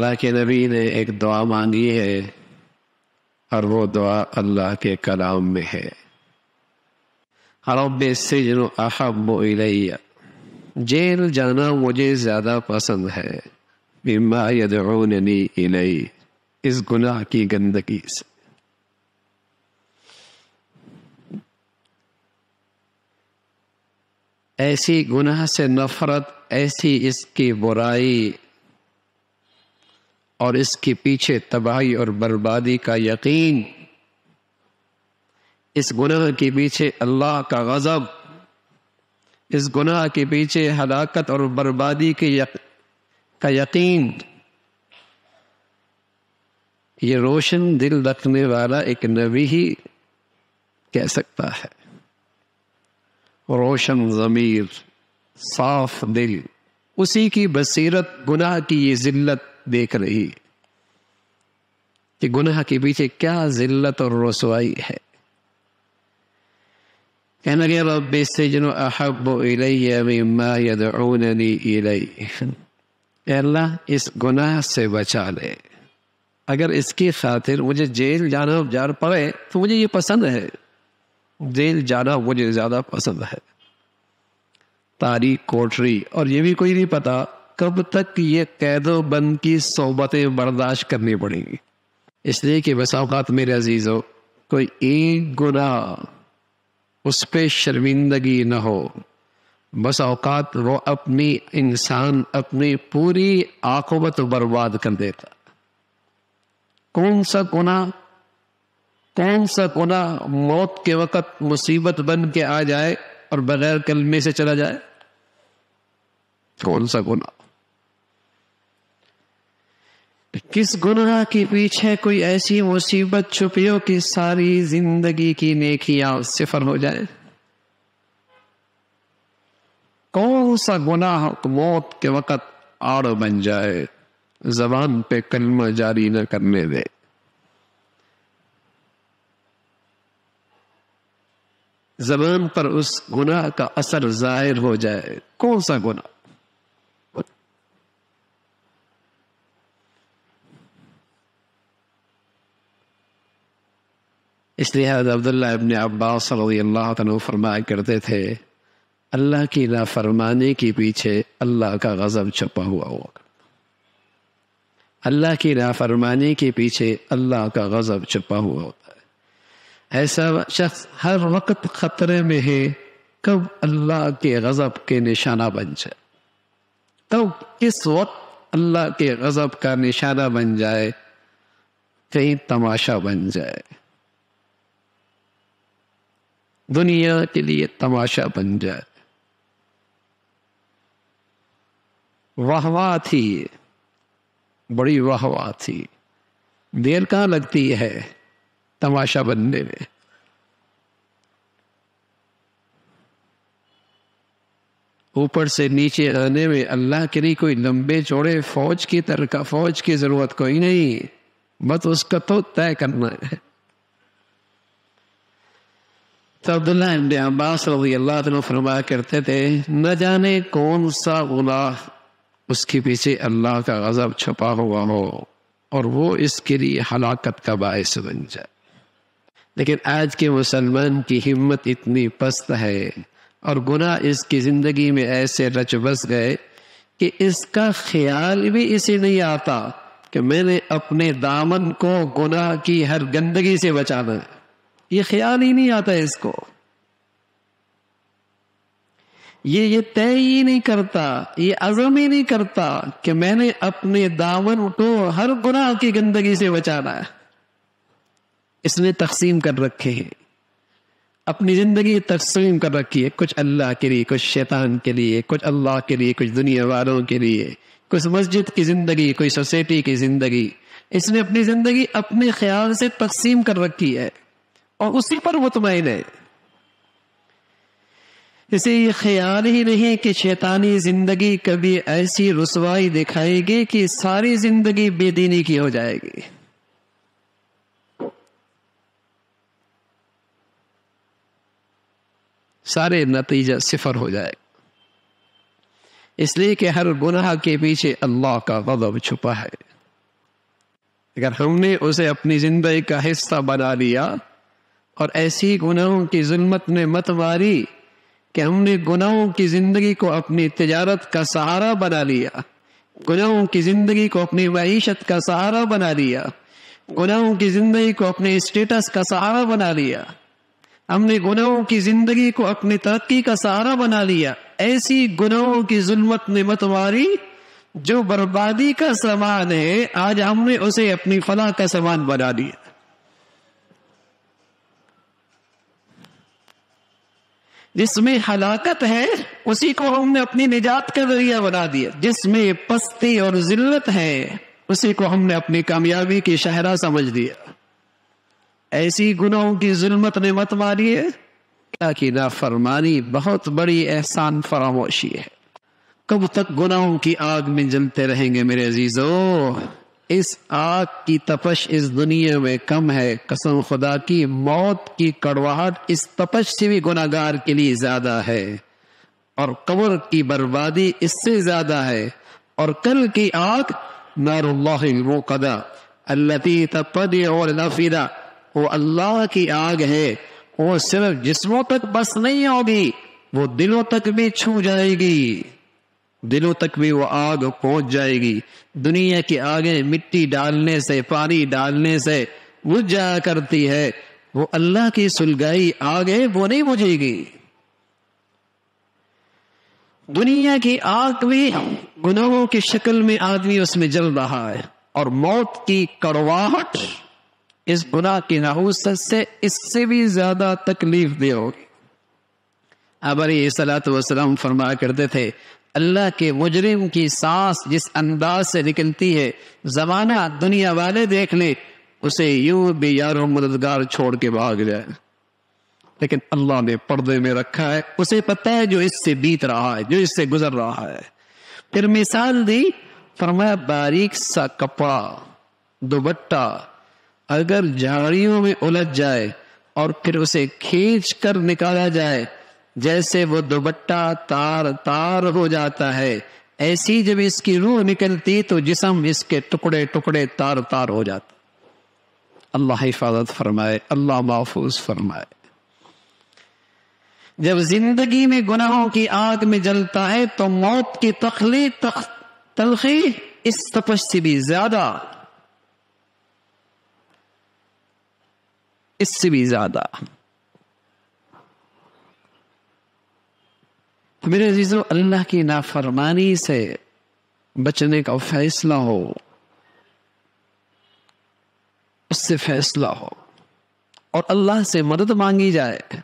अल्लाह के नबी ने एक दुआ मांगी है और वो दुआ अल्लाह के कलाम में है हरब सिजन अहब जेल जाना मुझे ज़्यादा पसंद है बिम्मा इस गुनाह की गंदगी से ऐसी गुनाह से नफरत ऐसी इसकी बुराई और इसके पीछे तबाही और बर्बादी का यकीन इस गुनाह के पीछे अल्लाह का गज़ब इस गुनाह के पीछे हलाकत और बर्बादी के यक, का यकीन ये रोशन दिल रखने वाला एक नबी ही कह सकता है रोशन ज़मीर साफ दिल उसी की बसीरत गुनाह की ये ज़िल्लत देख रही कि गुनाह के पीछे क्या जिल्लत और रसवाई है कहने लगे रब से जनो अहब अल्लाह इस गुनाह से बचा ले अगर इसकी खातिर मुझे जेल जाना जार पड़े तो मुझे ये पसंद है जेल जाना मुझे ज़्यादा पसंद है तारी कोठरी और ये भी कोई नहीं पता कब तक ये कैदो बंद की सोबतें बर्दाश्त करनी पड़ेंगी इसलिए कि बसाओकात मेरे अजीज हो कोई एक गुना उस पर शर्मिंदगी न हो बस अवकात वो अपनी इंसान अपनी पूरी आकोबत तो बर्बाद कर देता कौन सा कोना कौन सा कोना मौत के वक़्त मुसीबत बन के आ जाए और बगैर कलमे से चला जाए कौन सा गुना किस गुनाह के पीछे कोई ऐसी मुसीबत छुपी हो कि सारी जिंदगी की नेकियां उससे फर हो जाए कौन सा गुनाह तो मौत के वक़्त आड़ बन जाए जबान पे कलमा जारी न करने दे जबान पर उस गुनाह का असर जाहिर हो जाए कौन सा गुनाह इसलिए अब्दुल्ला इबन अब्बास रल्ला फरमाया करते थे अल्लाह की नाफरमानी के पीछे अल्लाह का गज़ब छपा हुआ हुआ अल्लाह की नाफरमानी के पीछे अल्लाह का गज़ब छुपा हुआ होता है ऐसा शख्स हर वक्त ख़तरे में है कब अल्लाह के गज़ब के निशाना बन जाए कब किस वक्त अल्लाह के गज़ब का निशाना बन जाए कहीं तमाशा बन जाए दुनिया के लिए तमाशा बन जाए वाहवा थी बड़ी वाहवा थी देर कहां लगती है तमाशा बनने में ऊपर से नीचे आने में अल्लाह के लिए कोई लंबे चौड़े फौज की तरह फौज की जरूरत कोई नहीं बस उसका तो तय करना है तो अब्दुल्ला इब्न अब्बास रजी अल्लाह फरमाया करते थे न जाने कौन सा गुनाह उसके पीछे अल्लाह का गज़ब छपा हुआ हो और वो इसके लिए हलाकत का बायस बन जाए लेकिन आज के मुसलमान की हिम्मत इतनी पस्त है और गुनाह इसकी ज़िंदगी में ऐसे रच बस गए कि इसका ख्याल भी इसे नहीं आता कि मैंने अपने दामन को गुनाह की हर गंदगी से बचाना है ये ख्याल ही नहीं आता इसको ये ये तय ही नहीं करता ये अजम ही नहीं करता कि मैंने अपने दावन को हर गुनाह की गंदगी से बचाना है इसने तकसीम कर रखे हैं अपनी ज़िंदगी तकसीम कर रखी है कुछ अल्लाह के लिए कुछ शैतान के लिए कुछ अल्लाह के लिए कुछ दुनिया वालों के लिए कुछ मस्जिद की ज़िंदगी कोई सोसाइटी की ज़िंदगी इसने अपनी ज़िंदगी अपने ख्याल से तकसीम कर रखी है और उसी पर मुतमिन है इसे ये ख्याल ही नहीं कि शैतानी जिंदगी कभी ऐसी रसवाई दिखाएगी कि सारी जिंदगी बेदीनी की हो जाएगी सारे नतीजा सिफर हो जाएगा इसलिए कि हर गुनाह के पीछे अल्लाह का गदब छुपा है अगर हमने उसे अपनी जिंदगी का हिस्सा बना लिया और ऐसी गुनाहों की जुल्मत ने मतवारी कि हमने गुनाहों की जिंदगी को अपनी तजारत का सहारा बना लिया गुनाहों की जिंदगी को अपनी मीशत का सहारा बना लिया गुनाहों की जिंदगी को अपने स्टेटस का सहारा बना लिया हमने गुनाहों की जिंदगी को अपनी तरक्की का सहारा बना लिया ऐसी गुनाहों की जुल्मत ने मतवारी जो बर्बादी का सामान है आज हमने उसे अपनी फलाह का सामान बना लिया जिसमें हलाकत है उसी को हमने अपनी निजात का जरिया बना दिया जिसमें पस्ती और जिल्लत है उसी को हमने अपनी कामयाबी की शहरा समझ दिया ऐसी गुनाहों की जुलमत ने मत मारिए ताकि नाफरमानी बहुत बड़ी एहसान फरामोशी है कब तक गुनाहों की आग में जलते रहेंगे मेरे अजीजों इस आग की तपश इस दुनिया में कम है कसम खुदा की मौत की कड़वाहट इस तपश से भी गुनागार के लिए ज्यादा है और कबर की बर्बादी इससे ज्यादा है और कल की आग नारुल्लाकदा अल्लती तपद और नफीदा वो अल्लाह की आग है वो सिर्फ जिस्मों तक बस नहीं होगी वो दिलों तक भी छू जाएगी दिलों तक भी वो आग पहुंच जाएगी दुनिया की आगे मिट्टी डालने से पानी डालने से बुझ जाया करती है वो अल्लाह की सुलगाई आगे वो नहीं बुझेगी दुनिया की आग भी गुनाहों की शक्ल में आदमी उसमें जल रहा है और मौत की कड़वाहट इस गुनाह की नहूस से इससे भी ज्यादा तकलीफ दे होगी अबर सलात वसलम फरमाया करते थे अल्लाह के मुजरिम की सांस जिस अंदाज से निकलती है जमाना दुनिया वाले देख ले उसे यूं भी यारो मददगार छोड़ के भाग जाए लेकिन अल्लाह ने पर्दे में रखा है उसे पता है जो इससे बीत रहा है जो इससे गुजर रहा है फिर मिसाल दी फरमाया बारीक सा कपड़ा दुबट्टा अगर झाड़ियों में उलझ जाए और फिर उसे खींच कर निकाला जाए जैसे वो दुबट्टा तार तार हो जाता है ऐसी जब इसकी रूह निकलती तो जिसम इसके टुकड़े टुकड़े तार तार हो जाता अल्लाह हिफाजत फरमाए अल्लाह महफूज फरमाए जब जिंदगी में गुनाहों की आग में जलता है तो मौत की तखली तख, तलखी इस तपस से भी ज्यादा इससे भी ज्यादा मेरे अजीज़ों अल्लाह की नाफरमानी से बचने का फैसला हो उससे फैसला हो और अल्लाह से मदद मांगी जाए